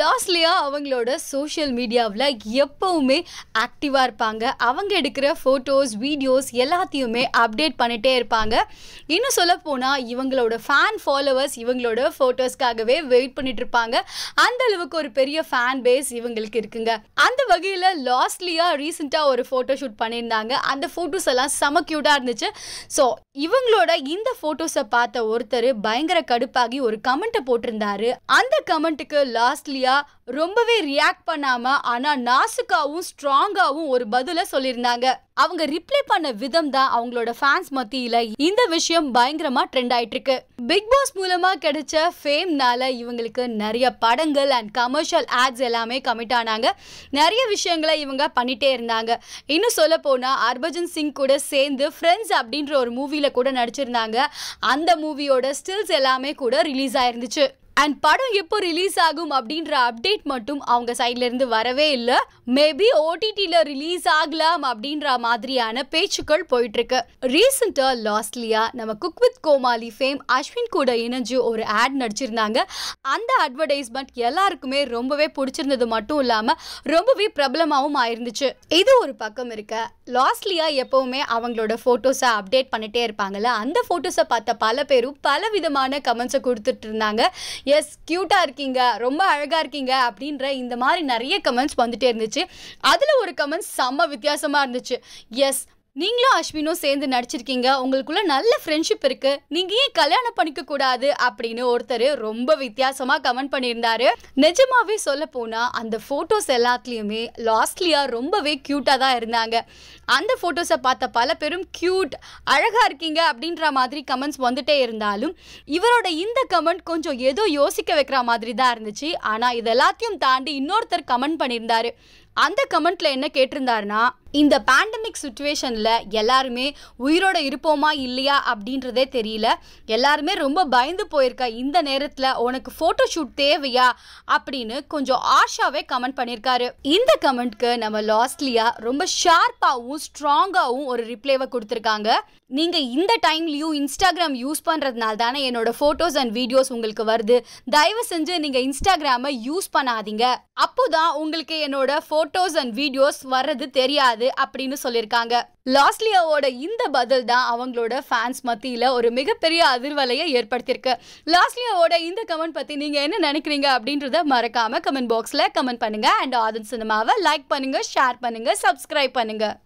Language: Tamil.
லாஸ்ட்லியாக அவங்களோட சோஷியல் மீடியாவில் எப்போவுமே ஆக்டிவாக இருப்பாங்க அவங்க எடுக்கிற ஃபோட்டோஸ் வீடியோஸ் எல்லாத்தையுமே அப்டேட் பண்ணிகிட்டே இருப்பாங்க இன்னும் சொல்லப்போனால் இவங்களோட ஃபேன் ஃபாலோவர்ஸ் இவங்களோட ஃபோட்டோஸ்க்காகவே வெயிட் பண்ணிகிட்டு இருப்பாங்க அந்த அளவுக்கு ஒரு பெரிய ஃபேன் பேஸ் இவங்களுக்கு இருக்குங்க அந்த வகையில் லாஸ்ட்லியாக ரீசெண்டாக ஒரு ஃபோட்டோ ஷூட் பண்ணியிருந்தாங்க அந்த ஃபோட்டோஸ் எல்லாம் செம க்யூட்டாக இருந்துச்சு ஸோ இவங்களோட இந்த ஃபோட்டோஸை பார்த்த ஒருத்தர் பயங்கர கடுப்பாகி ஒரு கமெண்ட்டை போட்டிருந்தாரு அந்த கமெண்ட்டுக்கு லாஸ்ட்லி சூர்யா ரொம்பவே ரியாக்ட் பண்ணாம ஆனா நாசுக்காவும் ஸ்ட்ராங்காவும் ஒரு பதில சொல்லியிருந்தாங்க அவங்க ரிப்ளை பண்ண விதம் தான் அவங்களோட ஃபேன்ஸ் மத்தியில இந்த விஷயம் பயங்கரமா ட்ரெண்ட் ஆயிட்டு இருக்கு பிக் பாஸ் மூலமா கிடைச்ச ஃபேம்னால இவங்களுக்கு நிறைய படங்கள் அண்ட் கமர்ஷியல் ஆட்ஸ் எல்லாமே கமிட் ஆனாங்க நிறைய விஷயங்களை இவங்க பண்ணிட்டே இருந்தாங்க இன்னும் சொல்ல போனா ஹர்பஜன் சிங் கூட சேர்ந்து ஃப்ரெண்ட்ஸ் அப்படின்ற ஒரு மூவியில கூட நடிச்சிருந்தாங்க அந்த மூவியோட ஸ்டில்ஸ் எல்லாமே கூட ரிலீஸ் ஆயிருந்துச்சு அண்ட் படம் எப்போ ரிலீஸ் ஆகும் அப்படின்ற அப்டேட் மட்டும் அவங்க சைட்லேருந்து வரவே இல்லை மேபி ஓடிடியில் ரிலீஸ் ஆகலாம் அப்படின்ற மாதிரியான பேச்சுக்கள் போயிட்டுருக்கு ரீசெண்டாக லாஸ்ட்லியா நம்ம cook with Comali fame Ashwin கூட இணைஞ்சு ஒரு ஆட் நடிச்சிருந்தாங்க அந்த அட்வர்டைஸ்மெண்ட் எல்லாருக்குமே ரொம்பவே பிடிச்சிருந்தது மட்டும் இல்லாமல் ரொம்பவே பிரபலமாகவும் ஆயிருந்துச்சு இது ஒரு பக்கம் இருக்க லாஸ்ட்லியா எப்போவுமே அவங்களோட ஃபோட்டோஸை அப்டேட் பண்ணிட்டே இருப்பாங்கல்ல அந்த ஃபோட்டோஸை பார்த்த பல பேரும் பல விதமான கமெண்ட்ஸை கொடுத்துட்டு இருந்தாங்க எஸ் க்யூட்டாக இருக்கீங்க ரொம்ப அழகாக இருக்கீங்க அப்படின்ற இந்த மாதிரி நிறைய கமெண்ட்ஸ் வந்துகிட்டே இருந்துச்சு அதில் ஒரு கமெண்ட்ஸ் செம்ம வித்தியாசமாக இருந்துச்சு எஸ் நீங்களும் அஸ்வினும் சேர்ந்து நடிச்சிருக்கீங்க உங்களுக்குள்ள நல்ல ஃப்ரெண்ட்ஷிப் இருக்கு நீங்க ஏன் கல்யாணம் பண்ணிக்க கூடாது அப்படின்னு ஒருத்தர் ரொம்ப வித்தியாசமா கமெண்ட் பண்ணியிருந்தாரு நிஜமாவே சொல்ல போனா அந்த போட்டோஸ் எல்லாத்துலயுமே லாஸ்ட்லியா ரொம்பவே கியூட்டா தான் இருந்தாங்க அந்த போட்டோஸை பார்த்த பல பேரும் கியூட் அழகா இருக்கீங்க அப்படின்ற மாதிரி கமெண்ட்ஸ் வந்துட்டே இருந்தாலும் இவரோட இந்த கமெண்ட் கொஞ்சம் ஏதோ யோசிக்க வைக்கிற மாதிரி தான் இருந்துச்சு ஆனா இதெல்லாத்தையும் எல்லாத்தையும் தாண்டி இன்னொருத்தர் கமெண்ட் பண்ணியிருந்தாரு அந்த கமெண்ட்ல என்ன கேட்டிருந்தாருனா இந்த பேண்டமிக் சுச்சுவேஷனில் எல்லாருமே உயிரோட இருப்போமா இல்லையா அப்படின்றதே தெரியல எல்லாருமே ரொம்ப பயந்து போயிருக்கா இந்த நேரத்தில் உனக்கு ஃபோட்டோ ஷூட் தேவையா அப்படின்னு கொஞ்சம் ஆஷாவே கமெண்ட் பண்ணியிருக்காரு இந்த கமெண்ட்க்கு நம்ம லாஸ்ட்லியா ரொம்ப ஷார்ப்பாகவும் ஸ்ட்ராங்காகவும் ஒரு ரிப்ளைவை கொடுத்துருக்காங்க நீங்கள் இந்த டைம்லேயும் இன்ஸ்டாகிராம் யூஸ் பண்ணுறதுனால தானே என்னோட ஃபோட்டோஸ் அண்ட் வீடியோஸ் உங்களுக்கு வருது தயவு செஞ்சு நீங்கள் இன்ஸ்டாகிராமை யூஸ் பண்ணாதீங்க அப்போதான் உங்களுக்கு என்னோட ஃபோ போட்டோஸ் அண்ட் வீடியோஸ் வர்றது தெரியாது அப்படின்னு சொல்லியிருக்காங்க லாஸ்லியாவோட இந்த பதில் தான் அவங்களோட ஃபேன்ஸ் மத்தியில் ஒரு மிகப்பெரிய அதிர்வலையை ஏற்படுத்தியிருக்கு லாஸ்லியாவோட இந்த கமெண்ட் பற்றி நீங்கள் என்ன நினைக்கிறீங்க அப்படின்றத மறக்காமல் கமெண்ட் பாக்ஸில் கமெண்ட் பண்ணுங்கள் அண்ட் ஆதன் சினிமாவை லைக் பண்ணுங்கள் ஷேர் பண்ணுங்கள் சப்ஸ்கிரைப் பண்ணுங்கள்